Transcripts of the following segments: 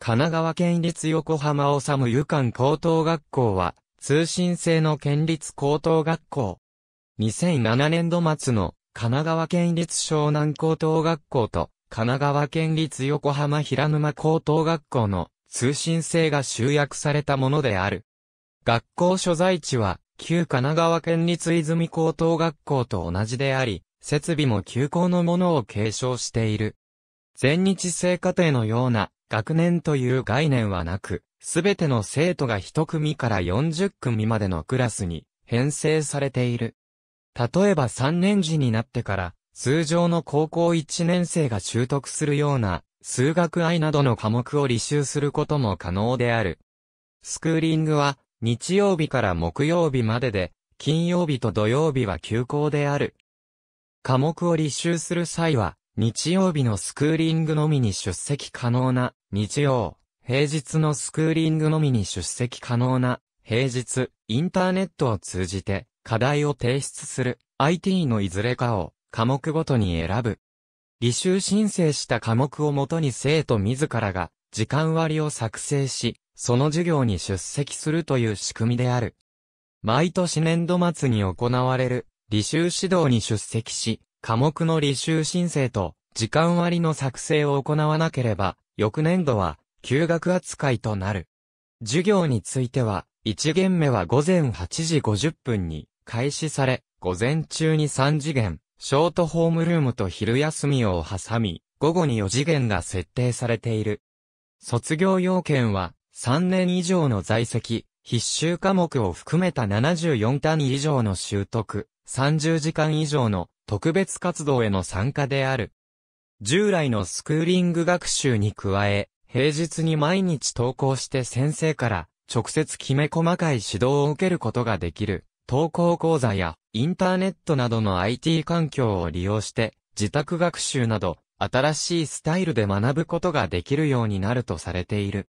神奈川県立横浜治む湯館高等学校は、通信制の県立高等学校。2007年度末の神奈川県立湘南高等学校と神奈川県立横浜平沼高等学校の通信制が集約されたものである。学校所在地は旧神奈川県立泉高等学校と同じであり、設備も休校のものを継承している。全日制課程のような学年という概念はなく、すべての生徒が1組から40組までのクラスに編成されている。例えば3年時になってから、通常の高校1年生が習得するような、数学愛などの科目を履修することも可能である。スクーリングは、日曜日から木曜日までで、金曜日と土曜日は休校である。科目を履修する際は、日曜日のスクーリングのみに出席可能な、日曜、平日のスクーリングのみに出席可能な、平日、インターネットを通じて、課題を提出する、IT のいずれかを、科目ごとに選ぶ。履修申請した科目をもとに生徒自らが、時間割を作成し、その授業に出席するという仕組みである。毎年年度末に行われる、履修指導に出席し、科目の履修申請と、時間割の作成を行わなければ、翌年度は、休学扱いとなる。授業については、1限目は午前8時50分に開始され、午前中に3次元、ショートホームルームと昼休みを挟み、午後に4次元が設定されている。卒業要件は、3年以上の在籍、必修科目を含めた74単位以上の習得、30時間以上の特別活動への参加である。従来のスクーリング学習に加え、平日に毎日登校して先生から直接きめ細かい指導を受けることができる、登校講座やインターネットなどの IT 環境を利用して自宅学習など新しいスタイルで学ぶことができるようになるとされている。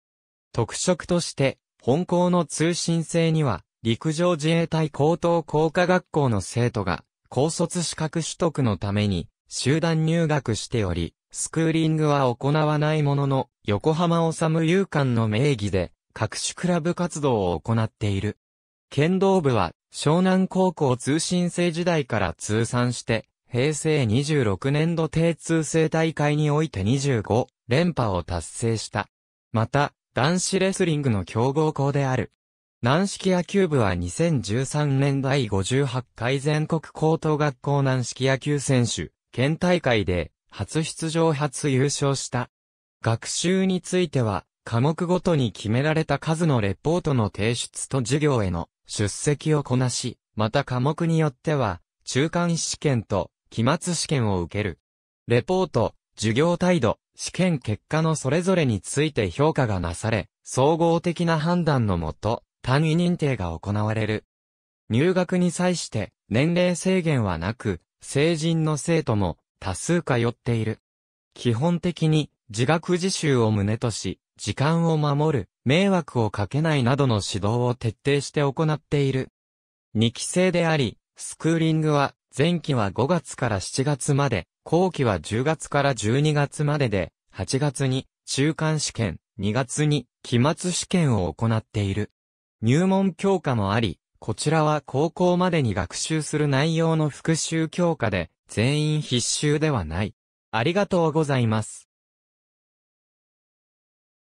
特色として本校の通信制には陸上自衛隊高等工科学校の生徒が高卒資格取得のために、集団入学しており、スクーリングは行わないものの、横浜治遊館の名義で、各種クラブ活動を行っている。剣道部は、湘南高校通信制時代から通算して、平成26年度低通制大会において25連覇を達成した。また、男子レスリングの強豪校である、軟式野球部は2013年第58回全国高等学校軟式野球選手、県大会で初出場初優勝した。学習については、科目ごとに決められた数のレポートの提出と授業への出席をこなし、また科目によっては、中間試験と期末試験を受ける。レポート、授業態度、試験結果のそれぞれについて評価がなされ、総合的な判断のもと、単位認定が行われる。入学に際して年齢制限はなく、成人の生徒も多数通っている。基本的に自学自習を旨とし、時間を守る、迷惑をかけないなどの指導を徹底して行っている。2期生であり、スクーリングは前期は5月から7月まで、後期は10月から12月までで、8月に中間試験、2月に期末試験を行っている。入門教科もあり、こちらは高校までに学習する内容の復習教科で、全員必修ではない。ありがとうございます。